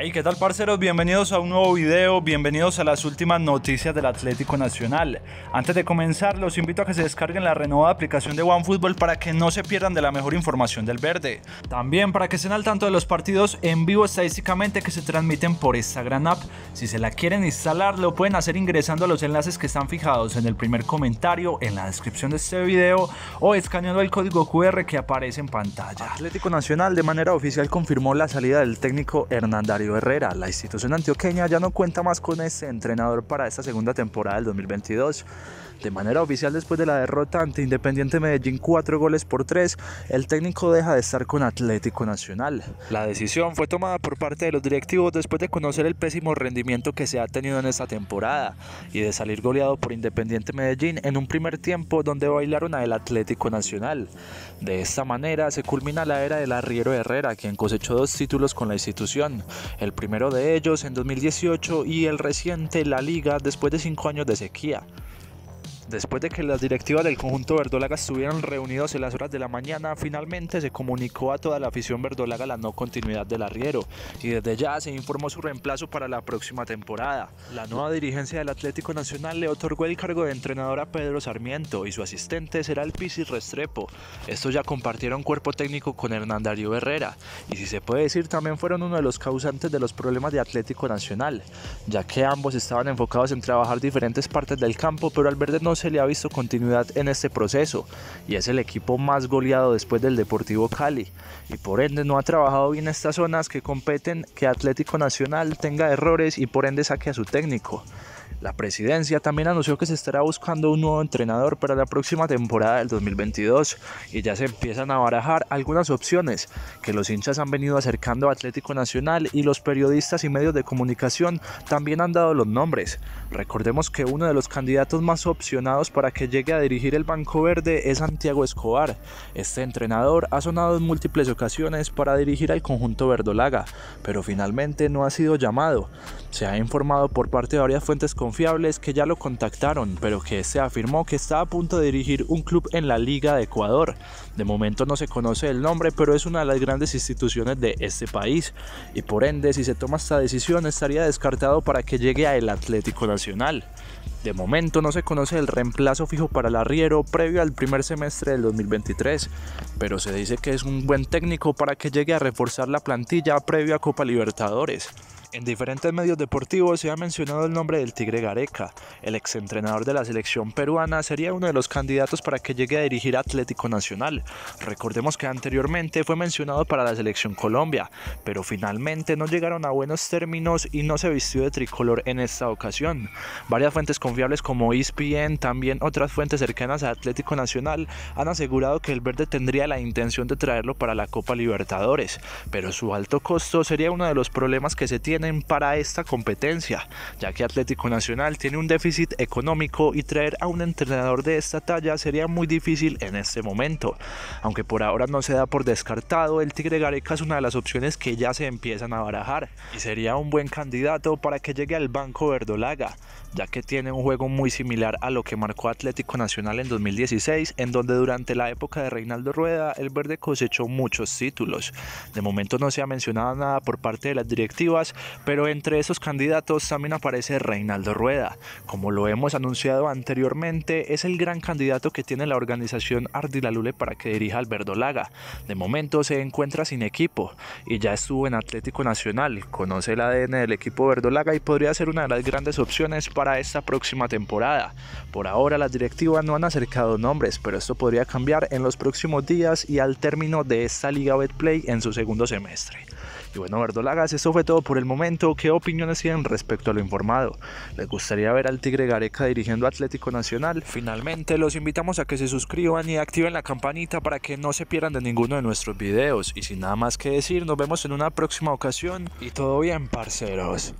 Hey, ¿qué tal, parceros? Bienvenidos a un nuevo video, bienvenidos a las últimas noticias del Atlético Nacional. Antes de comenzar, los invito a que se descarguen la renovada aplicación de OneFootball para que no se pierdan de la mejor información del verde. También para que estén al tanto de los partidos en vivo estadísticamente que se transmiten por esta gran app. Si se la quieren instalar, lo pueden hacer ingresando a los enlaces que están fijados en el primer comentario, en la descripción de este video o escaneando el código QR que aparece en pantalla. Atlético Nacional de manera oficial confirmó la salida del técnico Hernán Herrera, la institución antioqueña ya no cuenta más con ese entrenador para esta segunda temporada del 2022. De manera oficial, después de la derrota ante Independiente Medellín, cuatro goles por tres, el técnico deja de estar con Atlético Nacional. La decisión fue tomada por parte de los directivos después de conocer el pésimo rendimiento que se ha tenido en esta temporada y de salir goleado por Independiente Medellín en un primer tiempo donde bailaron a el Atlético Nacional. De esta manera se culmina la era del arriero Herrera, quien cosechó dos títulos con la institución, el primero de ellos en 2018 y el reciente La Liga después de cinco años de sequía. Después de que las directivas del conjunto verdolaga estuvieran reunidos en las horas de la mañana, finalmente se comunicó a toda la afición verdolaga la no continuidad del arriero y desde ya se informó su reemplazo para la próxima temporada. La nueva dirigencia del Atlético Nacional le otorgó el cargo de entrenador a Pedro Sarmiento y su asistente será el Piscis Restrepo. Estos ya compartieron cuerpo técnico con Hernán Darío Herrera y si se puede decir también fueron uno de los causantes de los problemas de Atlético Nacional, ya que ambos estaban enfocados en trabajar diferentes partes del campo, pero al verde no se le ha visto continuidad en este proceso y es el equipo más goleado después del Deportivo Cali y por ende no ha trabajado bien estas zonas que competen que Atlético Nacional tenga errores y por ende saque a su técnico. La presidencia también anunció que se estará buscando un nuevo entrenador para la próxima temporada del 2022 y ya se empiezan a barajar algunas opciones que los hinchas han venido acercando a Atlético Nacional y los periodistas y medios de comunicación también han dado los nombres. Recordemos que uno de los candidatos más opcionados para que llegue a dirigir el Banco Verde es Santiago Escobar. Este entrenador ha sonado en múltiples ocasiones para dirigir al conjunto verdolaga, pero finalmente no ha sido llamado. Se ha informado por parte de varias fuentes confiables que ya lo contactaron, pero que se afirmó que está a punto de dirigir un club en la Liga de Ecuador. De momento no se conoce el nombre, pero es una de las grandes instituciones de este país y por ende si se toma esta decisión estaría descartado para que llegue al Atlético Nacional. De momento no se conoce el reemplazo fijo para el arriero previo al primer semestre del 2023, pero se dice que es un buen técnico para que llegue a reforzar la plantilla previo a Copa Libertadores. En diferentes medios deportivos se ha mencionado el nombre del Tigre Gareca. El exentrenador de la selección peruana sería uno de los candidatos para que llegue a dirigir Atlético Nacional. Recordemos que anteriormente fue mencionado para la selección Colombia, pero finalmente no llegaron a buenos términos y no se vistió de tricolor en esta ocasión. Varias fuentes confiables como ESPN, también otras fuentes cercanas a Atlético Nacional, han asegurado que el verde tendría la intención de traerlo para la Copa Libertadores, pero su alto costo sería uno de los problemas que se tiene para esta competencia, ya que Atlético Nacional tiene un déficit económico y traer a un entrenador de esta talla sería muy difícil en este momento. Aunque por ahora no se da por descartado, el Tigre Gareca es una de las opciones que ya se empiezan a barajar y sería un buen candidato para que llegue al banco verdolaga, ya que tiene un juego muy similar a lo que marcó Atlético Nacional en 2016, en donde durante la época de Reinaldo Rueda el verde cosechó muchos títulos. De momento no se ha mencionado nada por parte de las directivas, pero entre esos candidatos también aparece Reinaldo Rueda. Como lo hemos anunciado anteriormente, es el gran candidato que tiene la organización Ardilalule para que dirija al Verdolaga. De momento se encuentra sin equipo y ya estuvo en Atlético Nacional, conoce el ADN del equipo verdolaga y podría ser una de las grandes opciones para esta próxima temporada. Por ahora las directivas no han acercado nombres, pero esto podría cambiar en los próximos días y al término de esta Liga Betplay en su segundo semestre. Y bueno, verdolagas, eso fue todo por el momento. ¿Qué opiniones tienen respecto a lo informado? ¿Les gustaría ver al Tigre Gareca dirigiendo Atlético Nacional? Finalmente, los invitamos a que se suscriban y activen la campanita para que no se pierdan de ninguno de nuestros videos. Y sin nada más que decir, nos vemos en una próxima ocasión. Y todo bien, parceros.